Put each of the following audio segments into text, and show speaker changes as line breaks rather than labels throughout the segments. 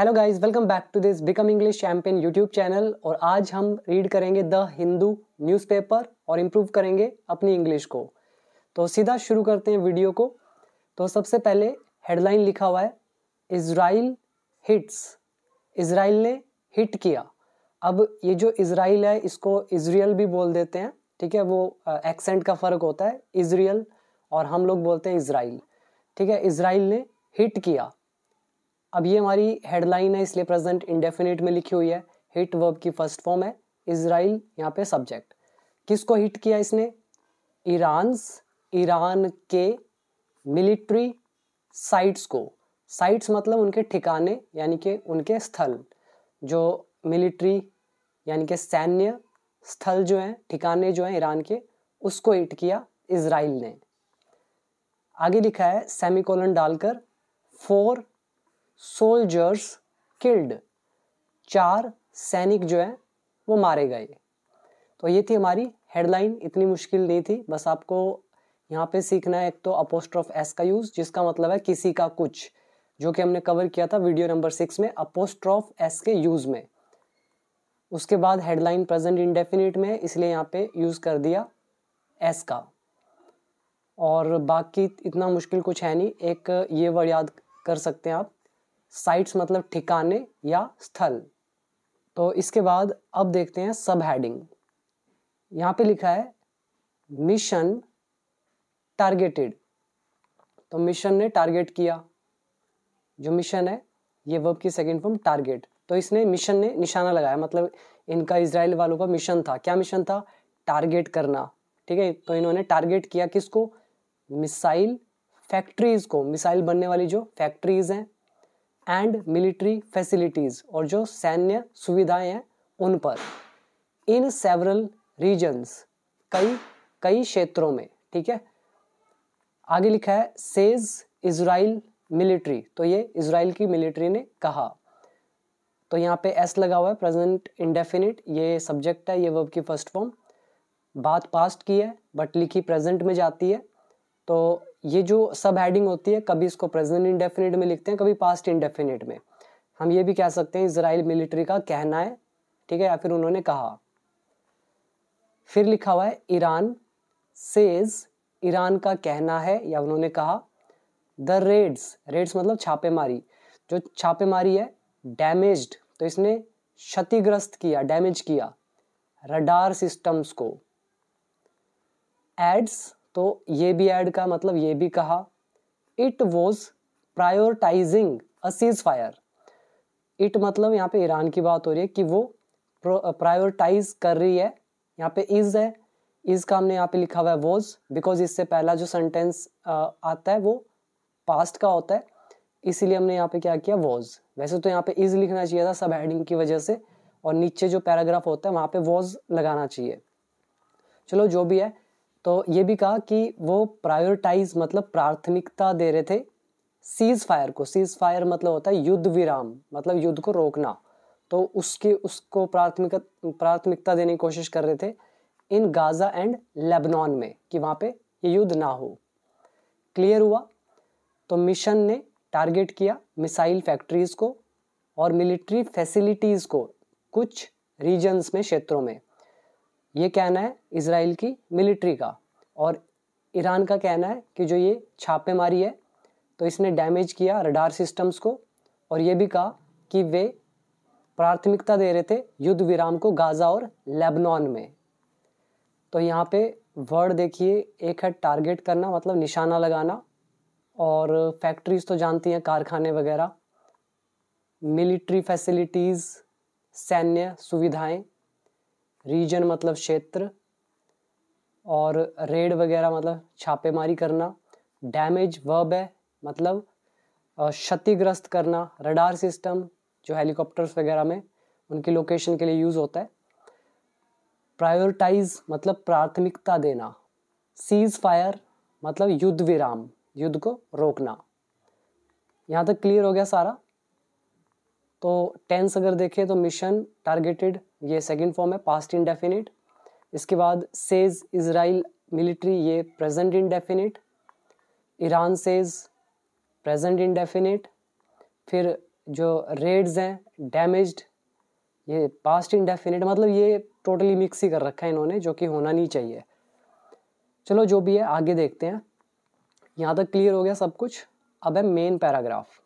hello guys welcome back to this become English champion YouTube channel और आज हम read करेंगे द हिंदू न्यूज़पेपर और इम्प्रूव करेंगे अपनी इंग्लिश को तो सीधा शुरू करते हैं वीडियो को तो सबसे पहले हेडलाइन लिखा हुआ है इसराइल हिट्स इसराइल ने हिट किया अब ये जो इसराइल है इसको इसराइल भी बोल देते हैं ठीक है वो एक्सेंट का फ़र्क होता है इसराइल और हम लोग बोलते हैं इसराइल ठीक है इसराइल ने हिट किया अब ये हमारी हेडलाइन है इसलिए प्रेजेंट इंडेफिनेट में लिखी हुई है हिट वर्ब की फर्स्ट फॉर्म है इसराइल यहाँ पे सब्जेक्ट किसको हिट किया इसने ईरान्स ईरान के मिलिट्री साइट्स को साइट्स मतलब उनके ठिकाने यानी कि उनके स्थल जो मिलिट्री यानी कि सैन्य स्थल जो हैं ठिकाने जो हैं ईरान के उसको हिट किया इसराइल ने आगे लिखा है सेमिकोलन डालकर फोर सोल्जर्स किल्ड चार सैनिक जो है वो मारे गए तो ये थी हमारी हेडलाइन इतनी मुश्किल नहीं थी बस आपको यहाँ पे सीखना है एक तो अपोस्ट्रॉफ एस का यूज़ जिसका मतलब है किसी का कुछ जो कि हमने कवर किया था वीडियो नंबर सिक्स में अपोस्ट्रॉफ एस के यूज़ में उसके बाद हेडलाइन प्रेजेंट इंडेफिनेट में इसलिए यहाँ पे यूज़ कर दिया एस का और बाकी इतना मुश्किल कुछ है नहीं एक ये वर्ड याद कर सकते हैं आप साइट्स मतलब ठिकाने या स्थल तो इसके बाद अब देखते हैं सब हेडिंग यहाँ पे लिखा है मिशन टारगेटेड तो मिशन ने टारगेट किया जो मिशन है ये वर्ब की सेकेंड फॉर्म टारगेट तो इसने मिशन ने निशाना लगाया मतलब इनका इसराइल वालों का मिशन था क्या मिशन था टारगेट करना ठीक है तो इन्होंने टारगेट किया किसको मिसाइल फैक्ट्रीज को मिसाइल बनने वाली जो फैक्ट्रीज हैं एंड मिलिट्री फैसिलिटीज़ और जो सैन्य सुविधाएं हैं उन पर इन सेवरल रीजन्स कई कई क्षेत्रों में ठीक है आगे लिखा है सेज इसराइल मिलिट्री तो ये इसराइल की मिलिट्री ने कहा तो यहाँ पे एस लगा हुआ है प्रेजेंट इंडेफिनिट ये सब्जेक्ट है ये वर्ब की फर्स्ट फॉर्म बात पास्ट की है बट लिखी प्रेजेंट में जाती है तो ये जो सब हेडिंग होती है कभी इसको प्रेजेंट इंडेफिनिट में लिखते हैं कभी पास्ट इंडेफिनिट में हम ये भी कह सकते हैं इसराइल मिलिट्री का कहना है ठीक है या फिर उन्होंने कहा फिर लिखा हुआ है ईरान सेज ईरान का कहना है या उन्होंने कहा द रेड्स रेड्स मतलब छापेमारी जो छापेमारी है डैमेज तो इसने क्षतिग्रस्त किया डैमेज किया रडार सिस्टम्स को एड्स तो ये भी ऐड का मतलब ये भी कहा it was prioritising a ceasefire it मतलब यहाँ पे ईरान की बात हो रही है कि वो प्रायोरटाइज uh, कर रही है यहाँ पे इज है इज का हमने यहाँ पे लिखा हुआ है वॉज बिकॉज इससे पहला जो सेंटेंस uh, आता है वो पास्ट का होता है इसीलिए हमने यहाँ पे क्या किया वॉज वैसे तो यहाँ पे इज लिखना चाहिए था सब हेडिंग की वजह से और नीचे जो पैराग्राफ होता है वहाँ पे वॉज लगाना चाहिए चलो जो भी है तो ये भी कहा कि वो प्रायोरिटाइज मतलब प्राथमिकता दे रहे थे सीज फायर को सीज फायर मतलब होता है युद्ध विराम मतलब युद्ध को रोकना तो उसके उसको प्राथमिक प्राथमिकता देने की कोशिश कर रहे थे इन गाज़ा एंड लेबनान में कि वहाँ पे ये युद्ध ना हो क्लियर हुआ तो मिशन ने टारगेट किया मिसाइल फैक्ट्रीज़ को और मिलिट्री फैसिलिटीज़ को कुछ रीजन्स में क्षेत्रों में ये कहना है इसराइल की मिलिट्री का और ईरान का कहना है कि जो ये छापेमारी है तो इसने डैमेज किया रडार सिस्टम्स को और ये भी कहा कि वे प्राथमिकता दे रहे थे युद्ध विराम को गाज़ा और लेबनान में तो यहाँ पे वर्ड देखिए एक है टारगेट करना मतलब निशाना लगाना और फैक्ट्रीज तो जानती हैं कारखाने वगैरह मिलिट्री फैसिलिटीज़ सैन्य सुविधाएं रीजन मतलब क्षेत्र और रेड वगैरह मतलब छापेमारी करना डैमेज वर्ब है मतलब क्षतिग्रस्त करना रडार सिस्टम जो हेलीकॉप्टर्स वगैरह में उनकी लोकेशन के लिए यूज़ होता है प्रायोरिटाइज मतलब प्राथमिकता देना सीज फायर मतलब युद्ध विराम युद्ध को रोकना यहाँ तक क्लियर हो गया सारा तो टेंस अगर देखें तो मिशन टारगेटेड ये सेकंड फॉर्म है पास्ट इनडेफिनिट इसके बाद सेज इजराइल मिलिट्री ये present indefinite Iran says present indefinite फिर जो रेड्स हैं डैमेज्ड ये पास्ट इनडेफिनिट मतलब ये टोटली मिक्स ही कर रखा है इन्होंने जो कि होना नहीं चाहिए चलो जो भी है आगे देखते हैं यहाँ तक क्लियर हो गया सब कुछ अब है मेन पैराग्राफ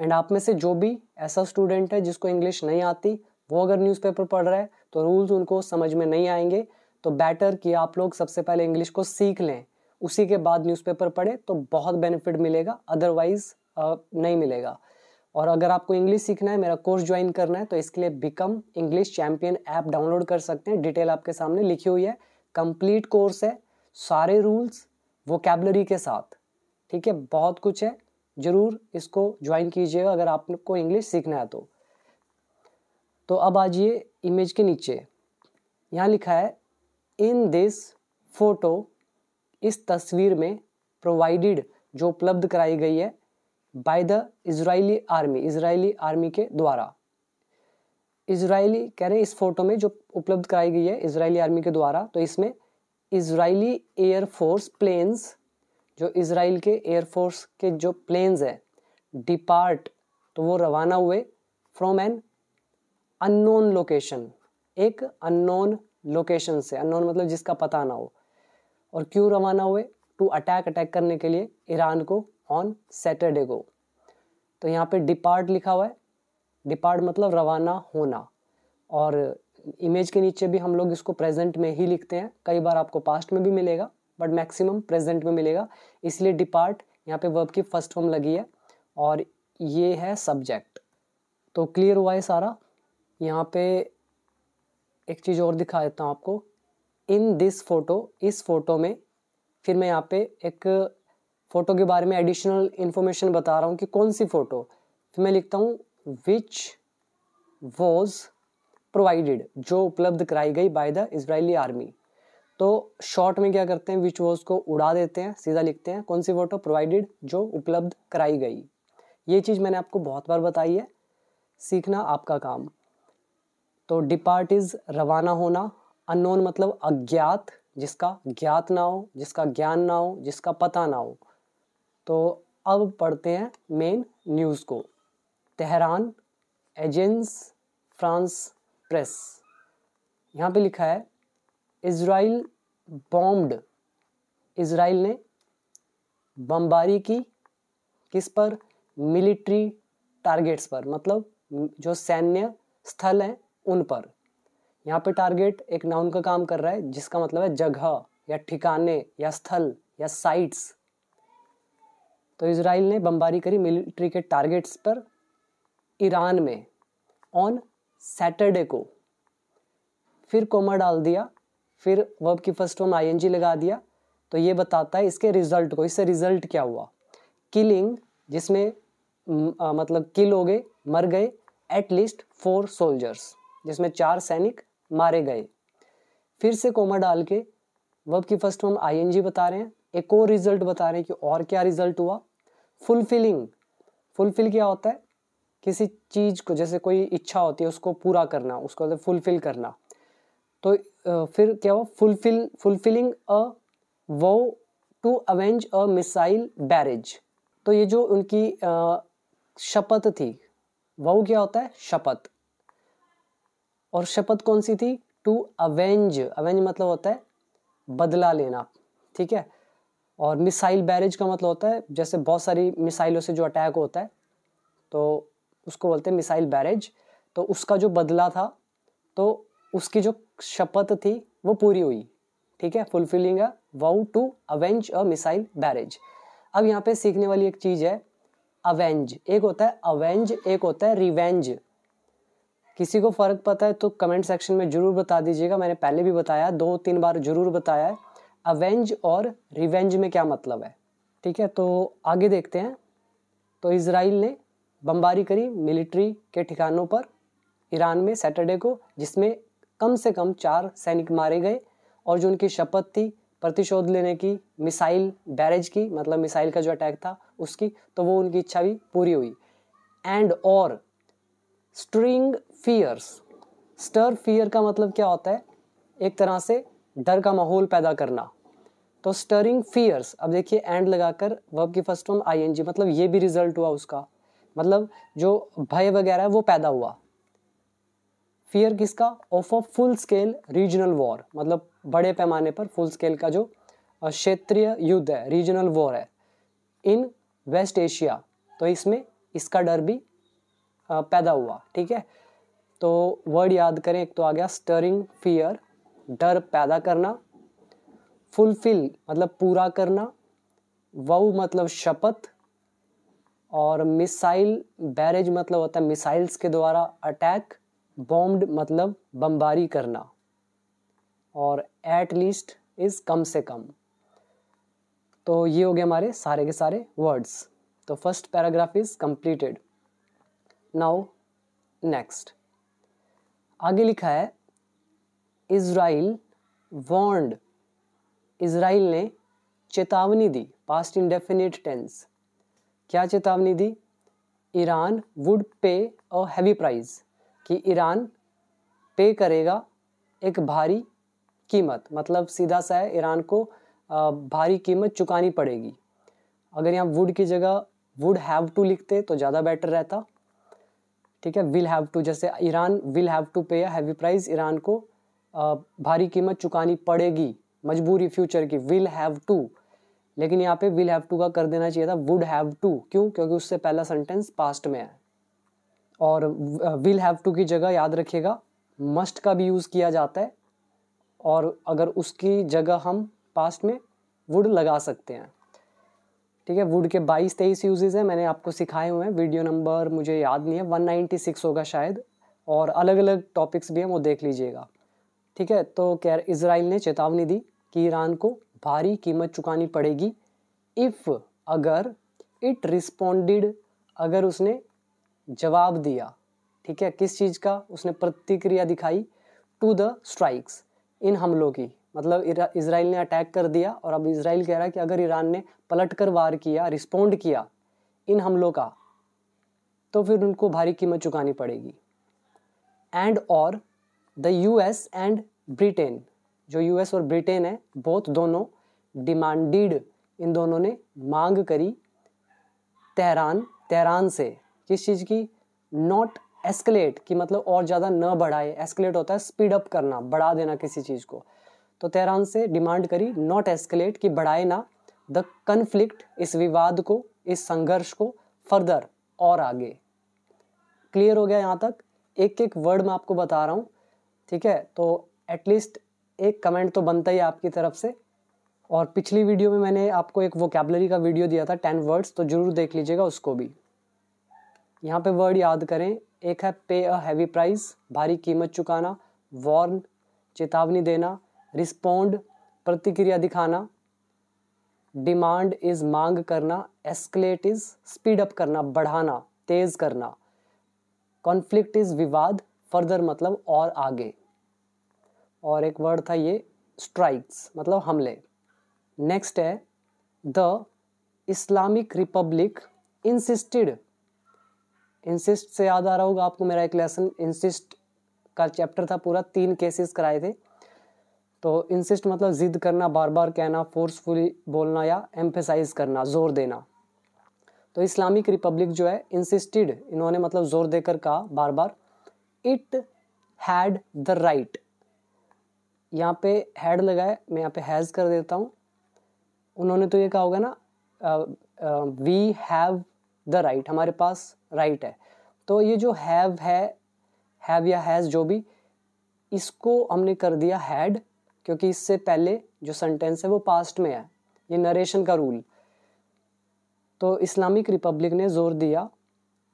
एंड आप में से जो भी ऐसा स्टूडेंट है जिसको इंग्लिश नहीं आती वो अगर न्यूज़पेपर पढ़ रहा है तो रूल्स उनको समझ में नहीं आएंगे तो बेटर कि आप लोग सबसे पहले इंग्लिश को सीख लें उसी के बाद न्यूज़पेपर पढ़े तो बहुत बेनिफिट मिलेगा अदरवाइज़ नहीं मिलेगा और अगर आपको इंग्लिश सीखना है मेरा कोर्स ज्वाइन करना है तो इसके लिए become English champion app download कर सकते हैं डिटेल आपके सामने लिखी हुई है कंप्लीट कोर्स है सारे रूल्स वो के साथ ठीक है बहुत कुछ है ज़रूर इसको ज्वाइन कीजिएगा अगर आपको इंग्लिश सीखना है तो तो अब आ जाइए इमेज के नीचे यहाँ लिखा है इन दिस फोटो इस तस्वीर में प्रोवाइडेड जो उपलब्ध कराई गई है by the Israeli army Israeli army के द्वारा इसराइली कह रहे हैं इस फोटो में जो उपलब्ध कराई गई है इसराइली आर्मी के द्वारा तो इसमें इजरायली एयरफोर्स प्लेन्स जो इसराइल के एयरफोर्स के जो प्लेन्स है डिपार्ट तो वो रवाना हुए फ्रॉम एन अननोन लोकेशन एक अननोन लोकेशन से अननोन मतलब जिसका पता ना हो और क्यों रवाना हुए टू अटैक अटैक करने के लिए ईरान को ऑन सैटरडे को तो यहाँ पे डिपार्ट लिखा हुआ है डिपार्ट मतलब रवाना होना और इमेज के नीचे भी हम लोग इसको प्रेजेंट में ही लिखते हैं कई बार आपको पास्ट में भी मिलेगा बट मैक्सिमम प्रेजेंट में मिलेगा इसलिए डिपार्ट यहाँ पे वर्ब की फर्स्ट फॉर्म लगी है और ये है सब्जेक्ट तो क्लियर हुआ है सारा यहाँ पे एक चीज़ और दिखा देता हूँ आपको इन दिस फोटो इस फोटो में फिर मैं यहाँ पे एक फ़ोटो के बारे में एडिशनल इन्फॉर्मेशन बता रहा हूँ कि कौन सी फ़ोटो फिर मैं लिखता हूँ विच वॉज प्रोवाइडेड जो उपलब्ध कराई गई बाय द इसराइली आर्मी तो शॉर्ट में क्या करते हैं विच वॉज को उड़ा देते हैं सीधा लिखते हैं कौन सी फोटो प्रोवाइडेड जो उपलब्ध कराई गई ये चीज़ मैंने आपको बहुत बार बताई है सीखना आपका काम तो डिपार्ट इज़ रवाना होना अननोन मतलब अज्ञात जिसका ज्ञात ना हो जिसका ज्ञान ना हो जिसका पता ना हो तो अब पढ़ते हैं मेन न्यूज़ को तेहरान एजेंस फ्रांस प्रेस यहाँ पे लिखा है इसराइल बॉम्ब्ड इसराइल ने बमबारी की किस पर मिलिट्री टारगेट्स पर मतलब जो सैन्य स्थल हैं उन पर यहाँ पे टारगेट एक नाउन का काम कर रहा है जिसका मतलब है जगह या ठिकाने या स्थल या साइट्स तो इसराइल ने बमबारी करी मिलिट्री के टारगेट्स पर ईरान में ऑन सैटरडे को फिर कोमा डाल दिया फिर वर्ब की फर्स्ट फॉर्म आईएनजी लगा दिया तो ये बताता है इसके रिजल्ट को इससे रिजल्ट क्या हुआ किलिंग जिसमें मतलब किल हो गए मर गए एटलीस्ट फोर सोल्जर्स जिसमें चार सैनिक मारे गए फिर से कोमा डाल के वर्ब की फर्स्ट फॉर्म आईएनजी बता रहे हैं एक और रिजल्ट बता रहे हैं कि और क्या रिजल्ट हुआ फुलफिलिंग फुलफिल क्या होता है किसी चीज़ को जैसे कोई इच्छा होती है उसको पूरा करना उसको फुलफिल मतलब करना तो फिर क्या हो fulfil fulfilling a vow to avenge a missile barrage तो ये जो उनकी शपथ थी वो क्या होता है शपथ और शपथ कौन सी थी टू अवेंज अवेंज मतलब होता है बदला लेना ठीक है और मिसाइल बैरेज का मतलब होता है जैसे बहुत सारी मिसाइलों से जो अटैक होता है तो उसको बोलते हैं मिसाइल बैरेज तो उसका जो बदला था तो उसकी जो शपथ थी वो पूरी हुई ठीक है fulfilling vow to avenge a missile barrage अब यहाँ पे सीखने वाली एक चीज़ है अवेंज एक होता है अवेंज एक होता है रिवेंज किसी को फ़र्क पता है तो कमेंट सेक्शन में ज़रूर बता दीजिएगा मैंने पहले भी बताया दो तीन बार ज़रूर बताया है अवेंज और रिवेंज में क्या मतलब है ठीक है तो आगे देखते हैं तो इसराइल ने बमबारी करी मिलिट्री के ठिकानों पर ईरान में सैटरडे को जिसमें कम से कम चार सैनिक मारे गए और जो उनकी शपथ थी प्रतिशोध लेने की मिसाइल बैरेज की मतलब मिसाइल का जो अटैक था उसकी तो वो उनकी इच्छा भी पूरी हुई एंड और स्ट्रिंग फियर्स स्टर फियर का मतलब क्या होता है एक तरह से डर का माहौल पैदा करना तो स्टरिंग फियर्स अब देखिए एंड लगाकर वर्ब की फर्स्ट फॉर्म जी मतलब ये भी रिजल्ट हुआ उसका मतलब जो भय वगैरह है वो पैदा हुआ फियर किसका of a full scale regional war मतलब बड़े पैमाने पर फुल स्केल का जो क्षेत्रीय युद्ध है रीजनल वॉर है इन वेस्ट एशिया तो इसमें इसका डर भी पैदा हुआ ठीक है तो वर्ड याद करें एक तो आ गया स्टरिंग फियर डर पैदा करना फुलफिल मतलब पूरा करना वऊ मतलब शपथ और मिसाइल बैरेज मतलब होता है मिसाइल्स के द्वारा अटैक बॉम्ब्ड मतलब बमबारी करना और एट लीस्ट इज़ कम से कम तो ये हो गए हमारे सारे के सारे वर्ड्स तो first paragraph is completed now next आगे लिखा है इसराइल वॉन्ड इसराइल ने चेतावनी दी पास्ट इंडेफिनिट टेंस क्या चेतावनी दी Iran would pay a heavy price कि ईरान पे करेगा एक भारी कीमत मतलब सीधा सा है ईरान को भारी कीमत चुकानी पड़ेगी अगर यहाँ वुड की जगह वुड हैव टू लिखते तो ज़्यादा बेटर रहता ठीक है विल हैव टू जैसे Iran will have to pay heavy price Iran को भारी कीमत चुकानी पड़ेगी मजबूरी फ्यूचर की विल हैव टू लेकिन यहाँ पे विल हैव टू का कर देना चाहिए था वुड हैव टू क्यों क्योंकि उससे पहला सेंटेंस पास्ट में है और विल हैव टू की जगह याद रखिएगा मस्ट का भी यूज़ किया जाता है और अगर उसकी जगह हम पास्ट में वुड लगा सकते हैं ठीक है वुड के 22 तेईस यूजेज हैं मैंने आपको सिखाए हुए हैं वीडियो नंबर मुझे याद नहीं है 196 होगा शायद और अलग अलग टॉपिक्स भी हैं वो देख लीजिएगा ठीक है तो खैर इसराइल ने चेतावनी दी कि ईरान को भारी कीमत चुकानी पड़ेगी इफ़ अगर इट रिस्पोंडिड अगर उसने जवाब दिया ठीक है किस चीज़ का उसने प्रतिक्रिया दिखाई टू द स्ट्राइक्स इन हमलों की मतलब इसराइल ने अटैक कर दिया और अब इसराइल कह रहा है कि अगर ईरान ने पलट कर वार किया रिस्पोंड किया इन हमलों का तो फिर उनको भारी कीमत चुकानी पड़ेगी एंड और the U S and Britain जो यू एस और ब्रिटेन है बोथ दोनों डिमांडिड इन दोनों ने मांग करी तेहरान तेहरान से किस चीज़ की नॉट एस्केलेट कि मतलब और ज़्यादा न बढ़ाए एस्केलेट होता है स्पीड अप करना बढ़ा देना किसी चीज़ को तो तेहरान से डिमांड करी नॉट एस्केलेट कि बढ़ाए ना द कन्फ्लिक्ट इस विवाद को इस संघर्ष को फर्दर और आगे क्लियर हो गया यहाँ तक एक एक वर्ड मैं आपको बता रहा हूँ ठीक है तो एटलीस्ट एक कमेंट तो बनता ही आपकी तरफ से और पिछली वीडियो में मैंने आपको एक वोकेबलरी का वीडियो दिया था टेन वर्ड्स तो ज़रूर देख लीजिएगा उसको भी यहाँ पे वर्ड याद करें एक है पे अ हैवी प्राइस भारी कीमत चुकाना वार्न चेतावनी देना रिस्पोंड प्रतिक्रिया दिखाना डिमांड इज मांग करना एस्केलेट इज स्पीड अप करना बढ़ाना तेज करना कॉन्फ्लिक्ट इज विवाद फर्दर मतलब और आगे और एक वर्ड था ये स्ट्राइक्स मतलब हमले नेक्स्ट है the Islamic republic insisted insist से याद आ रहा होगा आपको मेरा एक लेसन इंसिस्ट का चैप्टर था पूरा तीन केसेस कराए थे तो इंसिस्ट मतलब ज़िद करना बार बार कहना फोर्सफुली बोलना या एम्फेसाइज करना जोर देना तो इस्लामिक रिपब्लिक जो है इंसिस्टेड इन्होंने मतलब जोर देकर कहा बार बार इट हैड द राइट यहाँ पे हैड लगाए मैं यहाँ पे हैज़ कर देता हूँ उन्होंने तो ये कहा होगा ना वी हैव द राइट हमारे पास राइट है तो ये जो हैव है हैव या हैज़ जो भी इसको हमने कर दिया हैड क्योंकि इससे पहले जो सेंटेंस है वो पास्ट में है ये नरेशन का रूल तो इस्लामिक रिपब्लिक ने जोर दिया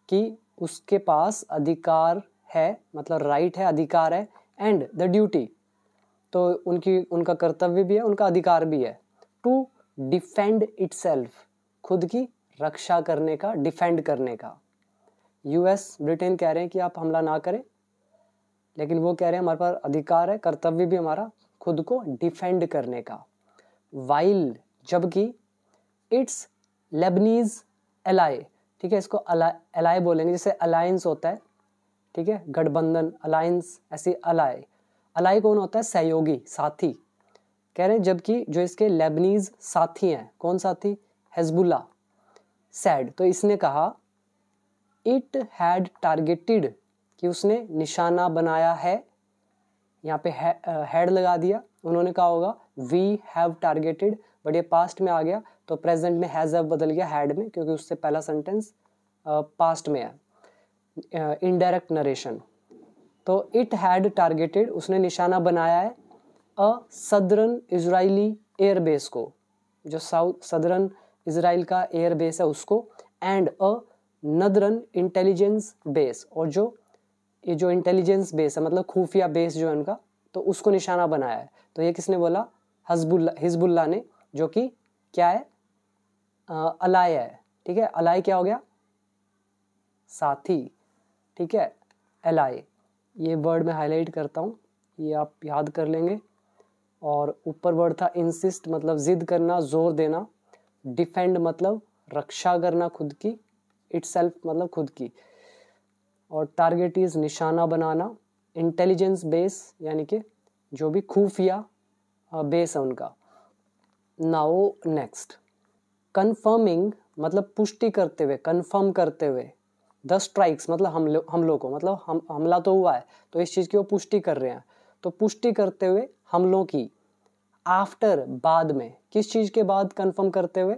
कि उसके पास अधिकार है मतलब राइट है अधिकार है एंड द ड्यूटी तो उनकी उनका कर्तव्य भी है उनका अधिकार भी है टू डिफेंड इट्सल्फ खुद की रक्षा करने का डिफेंड करने का यूएस ब्रिटेन कह रहे हैं कि आप हमला ना करें लेकिन वो कह रहे हैं हमारे पास अधिकार है कर्तव्य भी हमारा खुद को डिफेंड करने का वाइल जबकि इट्स लेबनीज एलाय ठीक है इसको अलाय बोलेंगे जैसे अलायंस होता है ठीक है गठबंधन अलायंस ऐसी अलाय अलाय कौन होता है सहयोगी साथी कह रहे हैं जबकि जो इसके लेबनीज साथी हैं कौन साथी हेजबुल्ला सैड तो इसने कहा इट हैड टारगेटेड कि उसने निशाना बनाया है यहाँ पे हेड लगा दिया उन्होंने कहा होगा वी हैव टारगेटेड बट ये पास्ट में आ गया तो प्रेजेंट में हैज़ हैव बदल गया हैड में क्योंकि उससे पहला सेंटेंस पास्ट में है इनडायरेक्ट नरेशन तो इट हैड टारगेटेड उसने निशाना बनाया है अ सदरन इसराइली एयरबेस को जो साउथ सदरन इसराइल का एयरबेस है उसको and a northern intelligence base और जो ये जो इंटेलिजेंस बेस है मतलब खुफिया बेस जो है उनका तो उसको निशाना बनाया है तो ये किसने बोला हजबुल्ला हिजबुल्ला ने जो कि क्या है आ, अलाय है ठीक है अलाय क्या हो गया साथी ठीक है अलाय ये वर्ड मैं हाईलाइट करता हूँ ये आप याद कर लेंगे और ऊपर वर्ड था इंसिस्ट मतलब ज़िद करना ज़ोर देना डिफेंड मतलब रक्षा करना खुद की इट मतलब खुद की और टारगेट इज़ निशाना बनाना इंटेलिजेंस बेस यानी कि जो भी खुफिया बेस है उनका नाओ नेक्स्ट कन्फर्मिंग मतलब पुष्टि करते हुए कन्फर्म करते हुए द स्ट्राइक्स मतलब हम लोग को मतलब हम हमला तो हुआ है तो इस चीज़ की वो पुष्टि कर रहे हैं तो पुष्टि करते हुए हमलों की आफ्टर बाद में किस चीज़ के बाद कन्फर्म करते हुए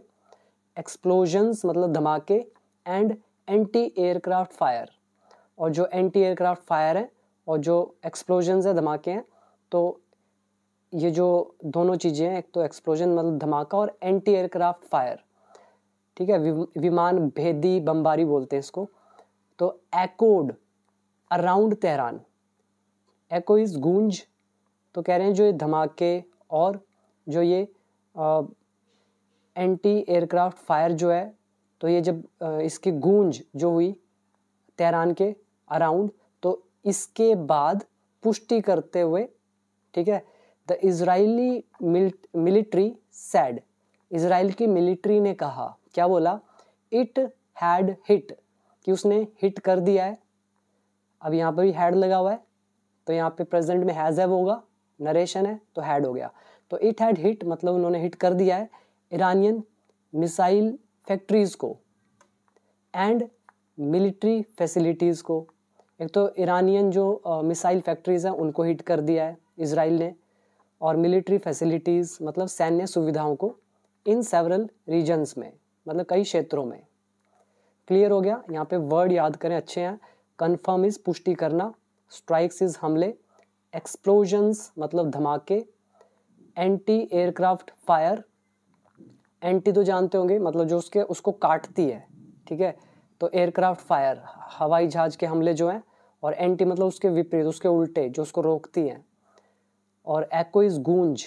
एक्सप्लोजन्स मतलब धमाके एंड एंटी एयरक्राफ्ट फायर और जो एंटी एयरक्राफ्ट फायर है और जो एक्सप्लोजन है धमाके हैं तो ये जो दोनों चीज़ें हैं एक तो एक्सप्लोजन मतलब धमाका और एंटी एयरक्राफ्ट फायर ठीक है विमान भेदी बमबारी बोलते हैं इसको तो echoed around Tehran echo is गूंज तो कह रहे हैं जो ये धमाके और जो ये एंटी एयरक्राफ्ट फायर जो है तो ये जब इसकी गूंज जो हुई तहरान के अराउंड तो इसके बाद पुष्टि करते हुए ठीक है the Israeli military said Israel की मिलिट्री ने कहा क्या बोला इट हैड हिट कि उसने हिट कर दिया है अब यहाँ पर भी हैड लगा हुआ है तो यहाँ पे प्रेजेंट में हैज़ हैव होगा नरेशन है तो हैड हो गया तो इट हैड हिट मतलब उन्होंने हिट कर दिया है ईरानियन मिसाइल फैक्ट्रीज़ को एंड मिलिट्री फैसिलिटीज़ को एक तो ईरानियन जो मिसाइल फैक्ट्रीज़ हैं उनको हिट कर दिया है इसराइल ने और मिलिट्री फैसिलिटीज़ मतलब सैन्य सुविधाओं को इन सेवरल रीजन्स में मतलब कई क्षेत्रों में क्लियर हो गया यहाँ पे वर्ड याद करें अच्छे हैं कन्फर्म इज पुष्टि करना स्ट्राइक्स इज हमले एक्सप्लोजन्स मतलब धमाके एंटी एयरक्राफ्ट फायर एंटी तो जानते होंगे मतलब जो उसके उसको काटती है ठीक है तो एयरक्राफ्ट फायर हवाई जहाज के हमले जो हैं और एंटी मतलब उसके विपरीत उसके उल्टे जो उसको रोकती हैं और एक्ोइज गूंज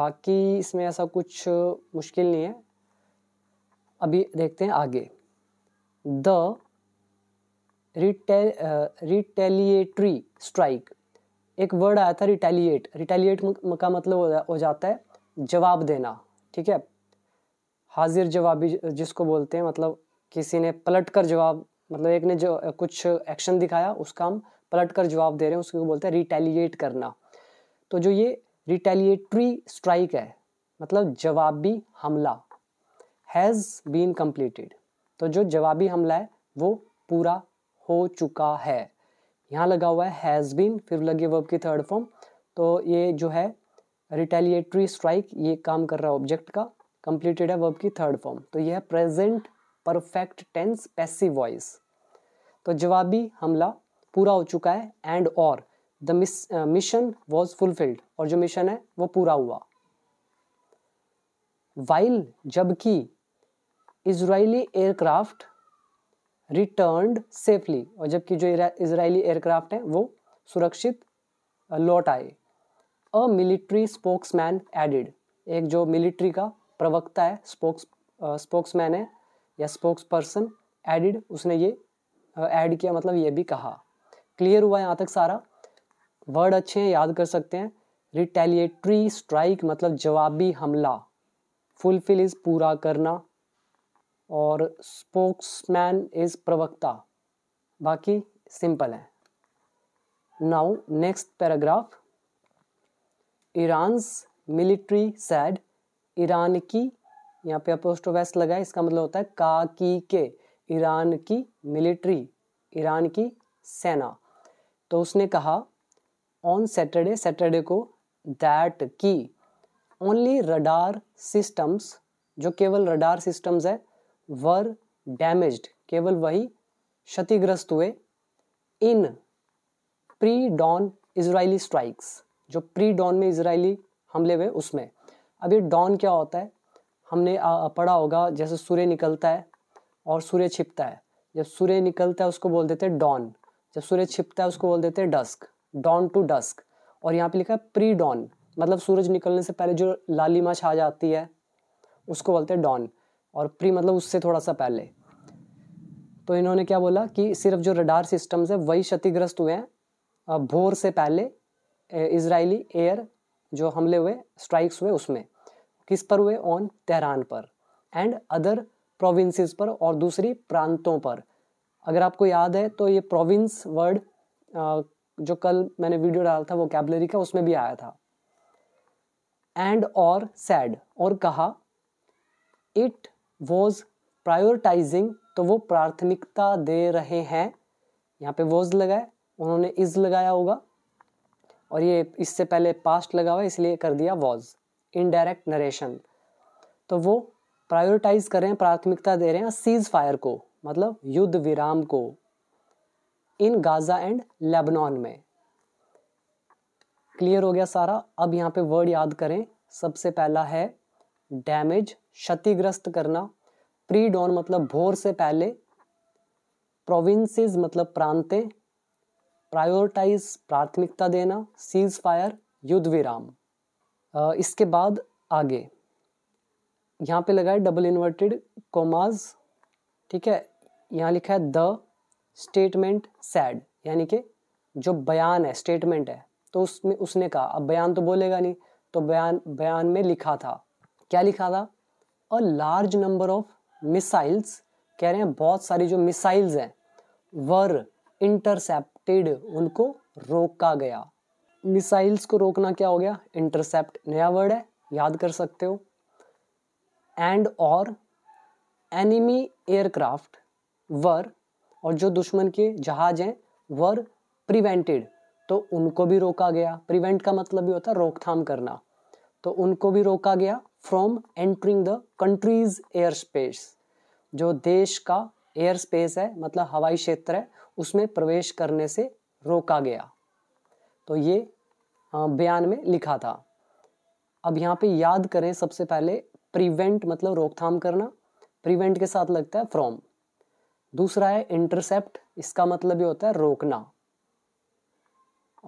बाकी इसमें ऐसा कुछ मुश्किल नहीं है अभी देखते हैं आगे द रिटेल रिटेलिएटरी स्ट्राइक एक वर्ड आया था रिटेलिएट रिटेलिएट का मतलब हो जाता है जवाब देना ठीक है हाजिर जवाबी जिसको बोलते हैं मतलब किसी ने पलट कर जवाब मतलब एक ने जो कुछ एक्शन दिखाया उसका हम पलट कर जवाब दे रहे हैं उसको बोलते हैं रिटेलिएट करना तो जो ये रिटेलिएटरी स्ट्राइक है मतलब जवाबी हमला हैज़ बीन कंप्लीटेड तो जो जवाबी हमला है वो पूरा हो चुका है यहाँ लगा हुआ है हैज़ बीन फिर लगी वर्ब की थर्ड फॉर्म तो ये जो है रिटेलिएटरी स्ट्राइक ये काम कर रहा है ऑब्जेक्ट का कंप्लीटेड है वर्ब की थर्ड फॉर्म तो यह है present perfect tense passive voice तो जवाबी हमला पूरा हो चुका है एंड और द मिशन वॉज फुलफिल्ड और जो मिशन है वो पूरा हुआ वाइल जबकि इसराइली एयरक्राफ्ट रिटर्न सेफली और जबकि जो इसराइली एयरक्राफ्ट है वो सुरक्षित uh, लौट आए अ मिलिट्री स्पोक्समैन एडिड एक जो मिलिट्री का प्रवक्ता है स्पोक्स स्पोक्समैन है या स्पोक्स पर्सन एडिड उसने ये ऐड किया मतलब ये भी कहा क्लियर हुआ यहाँ तक सारा वर्ड अच्छे हैं याद कर सकते हैं रिटेलिएटरी स्ट्राइक मतलब जवाबी हमला फुलफिल इज पूरा करना और स्पोक्समैन इज प्रवक्ता बाकी सिंपल है now next paragraph Iran's military said Iran की यहाँ पे अपोस्टो वेस्ट लगा है इसका मतलब होता है का की के ईरान की मिलिट्री ईरान की सेना तो उसने कहा ऑन सैटरडे सैटरडे को दैट की ओनली रडार सिस्टम्स जो केवल रडार सिस्टम्स है वर डैमेज्ड केवल वही क्षतिग्रस्त हुए in pre dawn Israeli strikes जो प्री डॉन में इसराइली हमले हुए उसमें अब ये डॉन क्या होता है हमने पढ़ा होगा जैसे सूर्य निकलता है और सूर्य छिपता है जब सूर्य निकलता है उसको बोल देते हैं डॉन जब सूर्य छिपता है उसको बोल देते हैं डस्क डॉन टू डस्क और यहाँ पे लिखा है प्री डॉन मतलब सूरज निकलने से पहले जो माछ छा जाती है उसको बोलते हैं डॉन और प्री मतलब उससे थोड़ा सा पहले तो इन्होंने क्या बोला कि सिर्फ जो रडार सिस्टम्स है वही क्षतिग्रस्त हुए हैं भोर से पहले इसराइली एयर जो हमले हुए स्ट्राइक्स हुए उसमें किस पर हुए ऑन तेहरान पर एंड अदर प्रोविंसेस पर और दूसरी प्रांतों पर अगर आपको याद है तो ये प्रोविंस वर्ड जो कल मैंने वीडियो डाला था वो कैबलरी का उसमें भी आया था एंड और सैड और कहा इट वॉज प्रायोरटाइजिंग तो वो प्राथमिकता दे रहे हैं यहाँ पे वॉज लगाए उन्होंने इज लगाया होगा और ये इससे पहले पास्ट लगा हुआ है इसलिए कर दिया वॉज इनडायरेक्ट नरेशन तो वो प्रायोरिटाइज कर रहे हैं प्राथमिकता दे रहे हैं सीज फायर को मतलब युद्ध विराम को इन गाजा एंड लेबनान में क्लियर हो गया सारा अब यहाँ पे वर्ड याद करें सबसे पहला है डैमेज क्षतिग्रस्त करना प्री डॉन मतलब भोर से पहले प्रोविंसेस मतलब प्रांतें प्रायोरिटाइज प्राथमिकता देना सीज फायर युद्ध विराम इसके बाद आगे यहाँ पे लगा है डबल इन्वर्टेड कोमाज ठीक है यहाँ लिखा है द स्टेटमेंट सैड यानी कि जो बयान है स्टेटमेंट है तो उसमें उसने कहा अब बयान तो बोलेगा नहीं तो बयान बयान में लिखा था क्या लिखा था a large number of missiles कह रहे हैं बहुत सारी जो मिसाइल्स हैं वर इंटरसेप्टेड उनको रोका गया मिसाइल्स को रोकना क्या हो गया इंटरसेप्ट नया वर्ड है याद कर सकते हो एंड और एनिमी एयरक्राफ्ट वर और जो दुश्मन के जहाज हैं वर प्रिवेंटेड तो उनको भी रोका गया प्रिवेंट का मतलब भी होता है रोकथाम करना तो उनको भी रोका गया from entering the country's airspace जो देश का एयर स्पेस है मतलब हवाई क्षेत्र है उसमें प्रवेश करने से रोका गया तो ये बयान में लिखा था अब यहाँ पे याद करें सबसे पहले प्रिवेंट मतलब रोकथाम करना प्रिवेंट के साथ लगता है फ्रॉम दूसरा है इंटरसेप्ट इसका मतलब ये होता है रोकना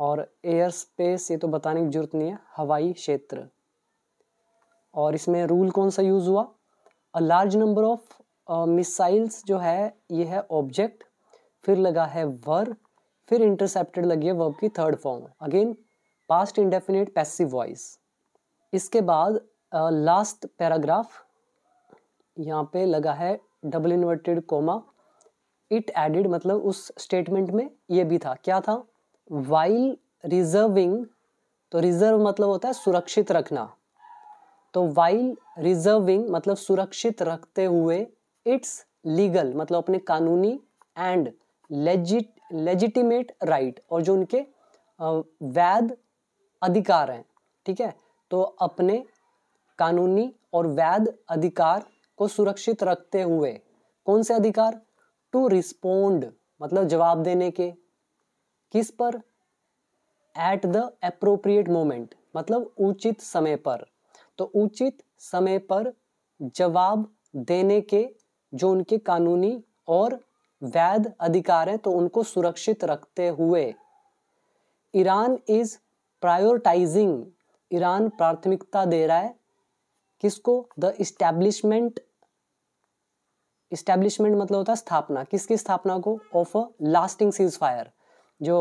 और एयर स्पेस ये तो बताने की जरूरत नहीं है हवाई क्षेत्र और इसमें रूल कौन सा यूज हुआ a large number of missiles जो है ये है ऑब्जेक्ट फिर लगा है वर फिर इंटरसेप्टेड लगी है वर्ब की third form again past indefinite passive voice इसके बाद लास्ट पैराग्राफ यहाँ पे लगा है double inverted comma it added मतलब उस स्टेटमेंट में ये भी था क्या था वाइल रिजर्विंग तो रिजर्व मतलब होता है सुरक्षित रखना तो वाइल रिजर्विंग मतलब सुरक्षित रखते हुए इट्स लीगल मतलब अपने कानूनी एंड लेजिट लेजिटिमेट राइट और जो उनके वैध अधिकार हैं ठीक है तो अपने कानूनी और वैध अधिकार को सुरक्षित रखते हुए कौन से अधिकार टू रिस्पोंड मतलब जवाब देने के किस पर एट द अप्रोप्रिएट मोमेंट मतलब उचित समय पर तो उचित समय पर जवाब देने के जो उनके कानूनी और वैध अधिकार है तो उनको सुरक्षित रखते हुए ईरान इज प्रायोरिटाइजिंग ईरान प्राथमिकता दे रहा है किसको द इस्टेब्लिशमेंट इस्टेब्लिशमेंट मतलब होता है स्थापना किसकी स्थापना को ऑफ मतलब, अ लास्टिंग सीज फायर जो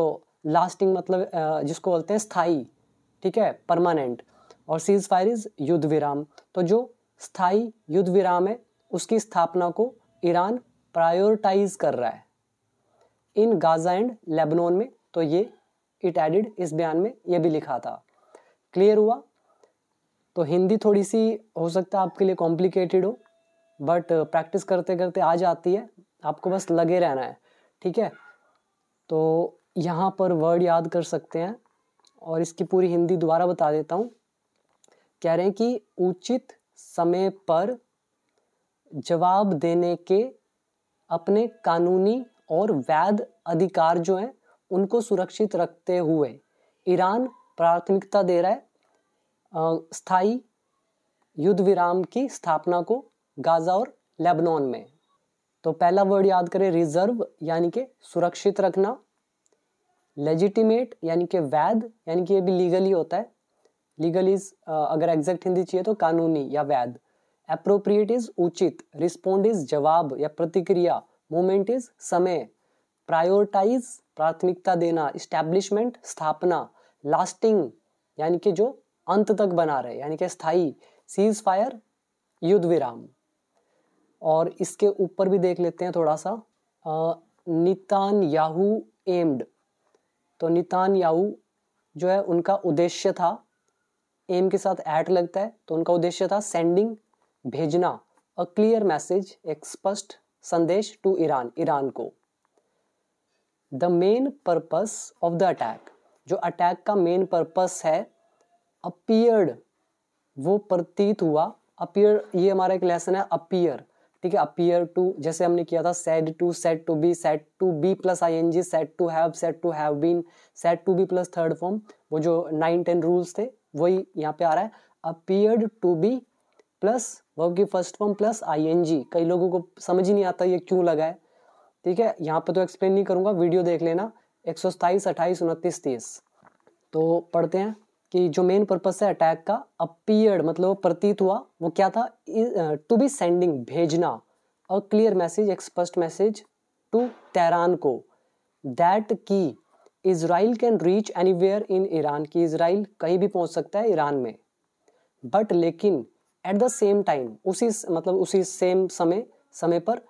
लास्टिंग मतलब जिसको बोलते हैं स्थाई ठीक है परमानेंट और सीज फायर इज युद्ध विराम तो जो स्थाई युद्ध विराम है उसकी स्थापना को ईरान प्रायोरिटाइज कर रहा है इन गाजा एंड लेबनोन में तो ये इट एडिड इस बयान में ये भी लिखा था क्लियर हुआ तो हिंदी थोड़ी सी हो सकता है आपके लिए कॉम्प्लिकेटेड हो बट प्रैक्टिस uh, करते करते आ जाती है आपको बस लगे रहना है ठीक है तो यहाँ पर वर्ड याद कर सकते हैं और इसकी पूरी हिंदी दोबारा बता देता हूँ कह रहे हैं कि उचित समय पर जवाब देने के अपने कानूनी और वैध अधिकार जो हैं उनको सुरक्षित रखते हुए ईरान प्राथमिकता दे रहा है स्थायी युद्ध विराम की स्थापना को गाज़ा और लेबनान में तो पहला वर्ड याद करें रिजर्व यानी कि सुरक्षित रखना लेजिटिमेट यानी कि वैध यानी कि ये भी लीगली होता है लीगल इज अगर एग्जैक्ट हिंदी चाहिए तो कानूनी या वैध अप्रोप्रिएट इज उचित रिस्पोंड इज जवाब या प्रतिक्रिया मोमेंट इज समय प्रायोरिटाइज प्राथमिकता देना इस्टेब्लिशमेंट स्थापना लास्टिंग यानी कि जो अंत तक बना रहे यानी कि स्थाई सीज फायर युद्ध विराम और इसके ऊपर भी देख लेते हैं थोड़ा सा नितान याहू एम्ड तो नितान याहू जो है उनका उद्देश्य था एम के साथ ऐट लगता है तो उनका उद्देश्य था सेंडिंग भेजना अ क्लियर मैसेज एक स्पष्ट संदेश टू ईरान ईरान को the main purpose of the attack जो अटैक का मेन पर्पस है अपियर्ड वो प्रतीत हुआ अपियर ये हमारा एक लेसन है अपियर ठीक है अपियर टू जैसे हमने किया था said to set to be set to be plus I N G set to have set to have been set to be plus third form वो जो नाइन टेन रूल्स थे वही यहाँ पे आ रहा है appeared to be plus verb की फर्स्ट फॉर्म प्लस आईएनजी कई लोगों को समझ ही नहीं आता ये क्यों लगा है ठीक है यहाँ पे तो एक्सप्लेन नहीं करूँगा वीडियो देख लेना एक सौ सताईस अट्ठाईस उनतीस तीस तो पढ़ते हैं कि जो मेन पर्पस है अटैक का अपीयर्ड मतलब प्रतीत हुआ वो क्या था टू बी सेंडिंग भेजना अ क्लियर मैसेज एक स्पष्ट मैसेज टू तैरान को दैट की Israel can reach anywhere in Iran की इसराइल कहीं भी पहुंच सकता है ईरान में बट लेकिन एट द सेम टाइम उसी मतलब उसी सेम समय समय पर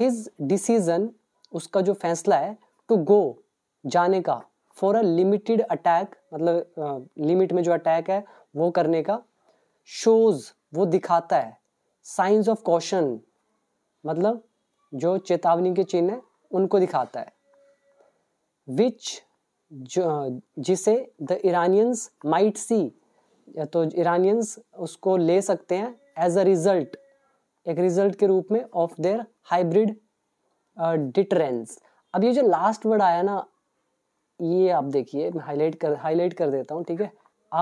हिज डिसीजन उसका जो फैसला है टू गो जाने का फॉर मतलब, अ लिमिटेड अटैक मतलब लिमिट में जो अटैक है वो करने का शोज वो दिखाता है साइंस ऑफ कॉशन मतलब जो चेतावनी के चिन्ह है उनको दिखाता है विच जिसे द इरानियंस माइट सी तो ईरानियंस उसको ले सकते हैं एज अ रिजल्ट एक रिजल्ट के रूप में ऑफ देयर हाइब्रिड डिटरेंस अब ये जो लास्ट वर्ड आया ना ये आप देखिए मैं हाईलाइट कर हाईलाइट कर देता हूँ ठीक है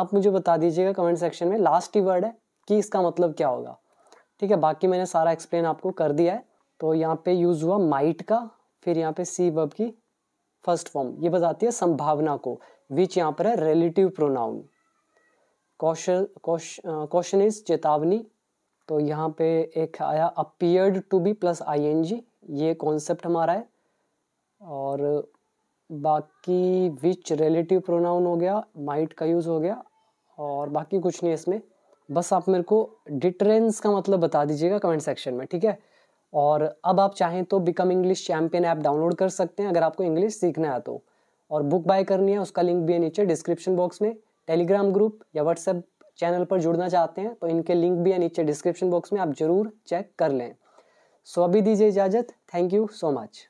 आप मुझे बता दीजिएगा कमेंट सेक्शन में लास्ट ही वर्ड है कि इसका मतलब क्या होगा ठीक है बाकी मैंने सारा एक्सप्लेन आपको कर दिया है तो यहाँ पे यूज़ हुआ माइट का फिर यहाँ पे सी वर्ब की फर्स्ट फॉर्म ये बताती है संभावना को विच यहाँ पर है relative pronoun caution question is चेतावनी तो यहाँ पे एक आया appeared to be plus ING ये कॉन्सेप्ट हमारा है और बाकी विच रिलेटिव प्रोनाउन हो गया माइट का यूज़ हो गया और बाकी कुछ नहीं इसमें बस आप मेरे को डिटरेंस का मतलब बता दीजिएगा कमेंट सेक्शन में ठीक है और अब आप चाहें तो become English champion app download कर सकते हैं अगर आपको इंग्लिश सीखना है तो और बुक बाय करनी है उसका लिंक भी है नीचे डिस्क्रिप्शन बॉक्स में टेलीग्राम ग्रुप या व्हाट्सएप चैनल पर जुड़ना चाहते हैं तो इनके लिंक भी है नीचे डिस्क्रिप्शन बॉक्स में आप ज़रूर चेक कर लें सो अभी दीजिए इजाज़त थैंक यू सो मच